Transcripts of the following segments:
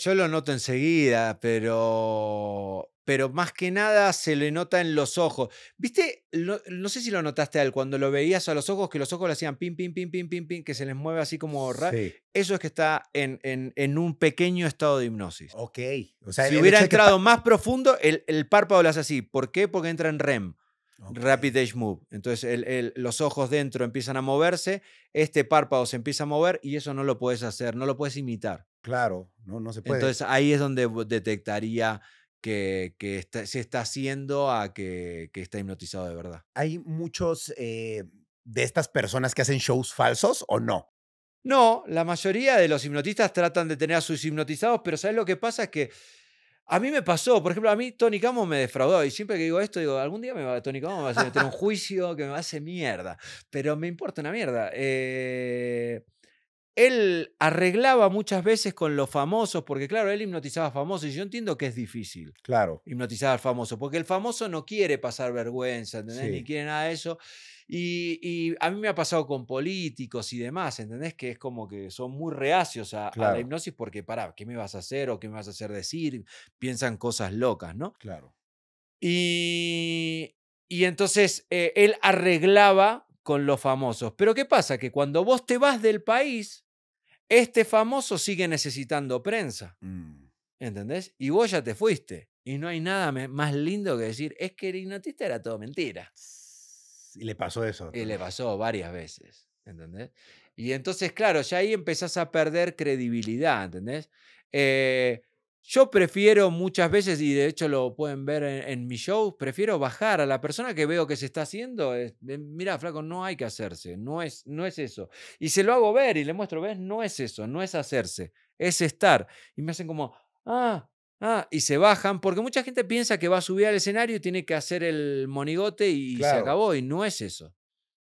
Yo lo noto enseguida, pero, pero más que nada se le nota en los ojos. ¿Viste? no sé si lo notaste Al, cuando lo veías a los ojos, que los ojos le hacían pim, pim, pim, pim, pim, pim, que se les mueve así como raro. Eso es que está en, en, un pequeño estado de hipnosis. Ok. si hubiera entrado más profundo, el, párpado lo hace así. ¿Por qué? Porque entra en REM. Rapid Edge Move. Entonces los ojos dentro empiezan a moverse, este párpado se empieza a mover y eso no lo puedes hacer, no lo puedes imitar. Claro, no, no se puede. Entonces ahí es donde detectaría que, se está haciendo a que, está hipnotizado de verdad. ¿Hay muchos eh, de estas personas que hacen shows falsos o no? No, la mayoría de los hipnotistas tratan de tener a sus hipnotizados, pero ¿sabes lo que pasa? Es que a mí me pasó, por ejemplo, a mí Tony Camo me defraudó y siempre que digo esto, digo, algún día me va, Tony Camo me va a meter un juicio que me va a hacer mierda, pero me importa una mierda. Eh, él arreglaba muchas veces con los famosos, porque claro, él hipnotizaba famosos y yo entiendo que es difícil claro. hipnotizar al famoso, porque el famoso no quiere pasar vergüenza, Ni quiere nada de eso. Y, a mí me ha pasado con políticos y demás, ¿entendés? Que es como que son muy reacios a, la hipnosis porque, pará, ¿qué me vas a hacer o qué me vas a hacer decir? Piensan cosas locas, ¿no? Claro. Y, y entonces eh, él arreglaba con los famosos. Pero ¿qué pasa? Que cuando vos te vas del país, este famoso sigue necesitando prensa. Mm. ¿Entendés? Y vos ya te fuiste. Y no hay nada más lindo que decir, es que el hipnotista era todo mentira. Y le pasó eso. Y le pasó varias veces, ¿entendés? Y entonces, claro, ya ahí empezás a perder credibilidad, ¿entendés? Eh, yo prefiero muchas veces, y de hecho lo pueden ver en, mi show, prefiero bajar a la persona que veo que se está haciendo. mira, flaco, no hay que hacerse, no es, no es eso. Y se lo hago ver y le muestro, ves, no es eso, no es hacerse, es estar. Y me hacen como, ah, Ah, y se bajan, porque mucha gente piensa que va a subir al escenario y tiene que hacer el monigote y se acabó, y no es eso.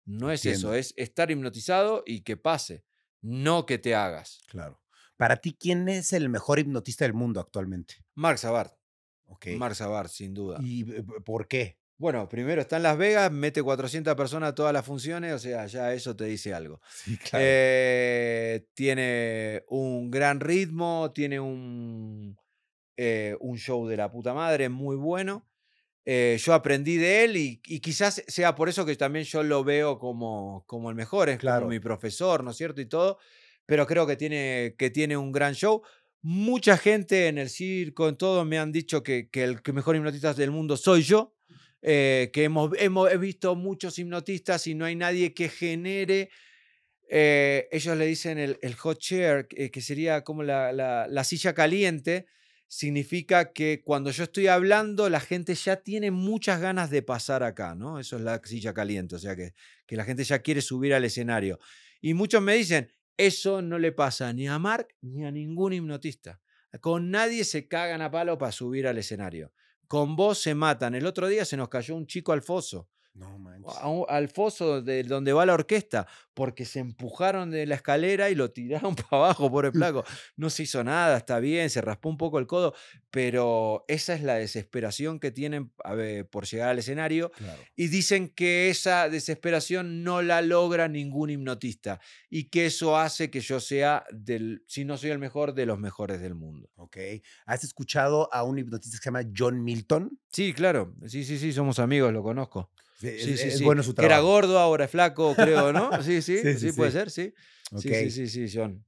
No es eso, es estar hipnotizado y que pase, no que te hagas. Claro. Para ti, ¿quién es el mejor hipnotista del mundo actualmente? Mark Savard. Okay. Mark sin duda. ¿Y por qué? Bueno, primero está en Las Vegas, mete 400 personas a todas las funciones, o sea, ya eso te dice algo. Sí, claro. Eh, tiene un gran ritmo, tiene un, eh, un show de la puta madre muy bueno. Eh, yo aprendí de él y, quizás sea por eso que también yo lo veo como, como el mejor, es claro. como mi profesor, ¿no es cierto? Y todo pero creo que tiene, que tiene un gran show. Mucha gente en el circo, en todo, me han dicho que, que el que mejor hipnotista del mundo soy yo. Eh, que hemos, hemos, he visto muchos hipnotistas y no hay nadie que genere. Eh, ellos le dicen el, hot chair, que sería como la, la, la, silla caliente. Significa que cuando yo estoy hablando, la gente ya tiene muchas ganas de pasar acá, ¿no? Eso es la silla caliente, o sea que, que la gente ya quiere subir al escenario. Y muchos me dicen, eso no le pasa ni a Mark ni a ningún hipnotista. Con nadie se cagan a palo para subir al escenario. Con vos se matan. El otro día se nos cayó un chico al foso al foso de donde va la orquesta, porque se empujaron de la escalera y lo tiraron para abajo, por el placo. No se hizo nada, está bien, se raspó un poco el codo, pero esa es la desesperación que tienen por llegar al escenario. Y dicen que esa desesperación no la logra ningún hipnotista y que eso hace que yo sea, del, si no soy el mejor, de los mejores del mundo. Ok. ¿Has escuchado a un hipnotista que se llama John Milton? Sí, claro. Sí, sí, sí, somos amigos, lo conozco. Sí, sí, sí, su Era gordo, ahora es flaco, creo, ¿no? Sí, sí, sí, puede ser, sí. Okay. Sí, sí, sí, John.